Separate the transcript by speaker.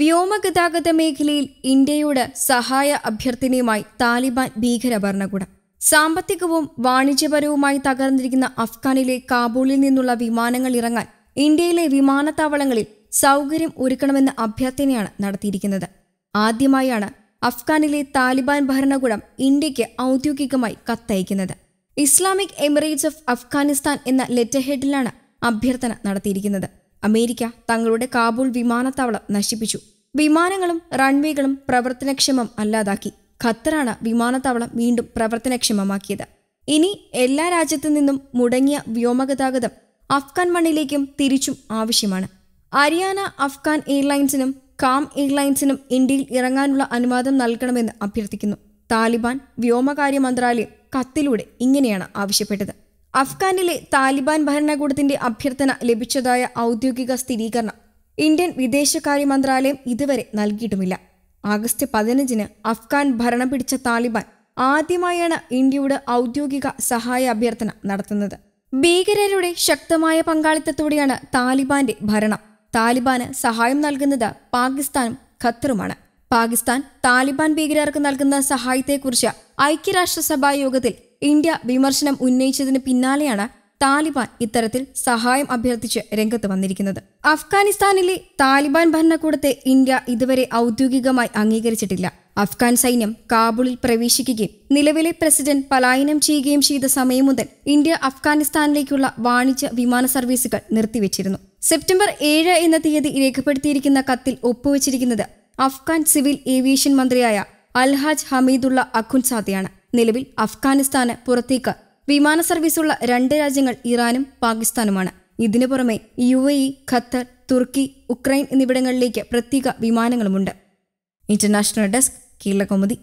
Speaker 1: വ്യോമഗതാഗത മേഖലയിൽ ഇന്ത്യയോട് സഹായ അഭ്യർത്ഥനയുമായി താലിബാൻ ഭീകര ഭരണകൂടം സാമ്പത്തികവും വാണിജ്യപരവുമായി തകർന്നിരിക്കുന്ന അഫ്ഗാനിലെ കാബൂളിൽ നിന്നുള്ള വിമാനങ്ങൾ ഇറങ്ങാൻ ഇന്ത്യയിലെ വിമാനത്താവളങ്ങളിൽ സൗകര്യം ഒരുക്കണമെന്ന അഭ്യർത്ഥനയാണ് നടത്തിയിരിക്കുന്നത് ആദ്യമായാണ് അഫ്ഗാനിലെ താലിബാൻ ഭരണകൂടം ഇന്ത്യക്ക് ഔദ്യോഗികമായി കത്തയക്കുന്നത് ഇസ്ലാമിക് എമിറേറ്റ്സ് ഓഫ് അഫ്ഗാനിസ്ഥാൻ എന്ന ലെറ്റർ ഹെഡിലാണ് അഭ്യർത്ഥന നടത്തിയിരിക്കുന്നത് അമേരിക്ക തങ്ങളുടെ കാബൂൾ വിമാനത്താവളം നശിപ്പിച്ചു വിമാനങ്ങളും റൺവേകളും പ്രവർത്തനക്ഷമം അല്ലാതാക്കി ഖത്തറാണ് വിമാനത്താവളം വീണ്ടും പ്രവർത്തനക്ഷമമാക്കിയത് ഇനി എല്ലാ രാജ്യത്തു നിന്നും മുടങ്ങിയ വ്യോമഗതാഗതം അഫ്ഗാൻ മണ്ണിലേക്കും തിരിച്ചും ആവശ്യമാണ് അരിയാന അഫ്ഗാൻ എയർലൈൻസിനും കാം എയർലൈൻസിനും ഇന്ത്യയിൽ ഇറങ്ങാനുള്ള അനുവാദം നൽകണമെന്ന് അഭ്യർത്ഥിക്കുന്നു താലിബാൻ വ്യോമകാര്യ മന്ത്രാലയം കത്തിലൂടെ ഇങ്ങനെയാണ് ആവശ്യപ്പെട്ടത് അഫ്ഗാനിലെ താലിബാൻ ഭരണകൂടത്തിന്റെ അഭ്യർത്ഥന ലഭിച്ചതായ ഔദ്യോഗിക സ്ഥിരീകരണം ഇന്ത്യൻ വിദേശകാര്യ മന്ത്രാലയം ഇതുവരെ നൽകിയിട്ടുമില്ല ആഗസ്റ്റ് പതിനഞ്ചിന് അഫ്ഗാൻ ഭരണം പിടിച്ച താലിബാൻ ആദ്യമായാണ് ഇന്ത്യയുടെ ഔദ്യോഗിക സഹായ അഭ്യർത്ഥന നടത്തുന്നത് ഭീകരരുടെ ശക്തമായ പങ്കാളിത്തത്തോടെയാണ് താലിബാന്റെ ഭരണം താലിബാന് സഹായം നൽകുന്നത് പാകിസ്ഥാനും ഖത്തറുമാണ് പാകിസ്ഥാൻ താലിബാൻ ഭീകരർക്ക് നൽകുന്ന സഹായത്തെക്കുറിച്ച് ഐക്യരാഷ്ട്രസഭാ യോഗത്തിൽ ഇന്ത്യ വിമർശനം ഉന്നയിച്ചതിന് പിന്നാലെയാണ് താലിബാൻ ഇത്തരത്തിൽ സഹായം അഭ്യർത്ഥിച്ച് രംഗത്ത് വന്നിരിക്കുന്നത് അഫ്ഗാനിസ്ഥാനിലെ താലിബാൻ ഭരണകൂടത്തെ ഇന്ത്യ ഇതുവരെ ഔദ്യോഗികമായി അംഗീകരിച്ചിട്ടില്ല അഫ്ഗാൻ സൈന്യം കാബൂളിൽ പ്രവേശിക്കുകയും നിലവിലെ പ്രസിഡന്റ് പലായനം ചെയ്യുകയും ചെയ്ത സമയം മുതൽ ഇന്ത്യ അഫ്ഗാനിസ്ഥാനിലേക്കുള്ള വാണിജ്യ വിമാന സർവീസുകൾ നിർത്തിവച്ചിരുന്നു സെപ്റ്റംബർ ഏഴ് എന്ന തീയതി രേഖപ്പെടുത്തിയിരിക്കുന്ന കത്തിൽ ഒപ്പുവച്ചിരിക്കുന്നത് അഫ്ഗാൻ സിവിൽ ഏവിയേഷൻ മന്ത്രിയായ അൽഹാജ് ഹമീദുള്ള അഖുൻസാദയാണ് നിലവിൽ അഫ്ഗാനിസ്ഥാന് പുറത്തേക്ക് വിമാന സർവീസുള്ള രണ്ട് രാജ്യങ്ങൾ ഇറാനും പാകിസ്ഥാനുമാണ് ഇതിനു പുറമെ യു എ ഇ ഖത്തർ തുർക്കി ഉക്രൈൻ എന്നിവിടങ്ങളിലേക്ക് പ്രത്യേക വിമാനങ്ങളുമുണ്ട് ഇന്റർനാഷണൽ ഡെസ്ക് കീഴക്കോമതി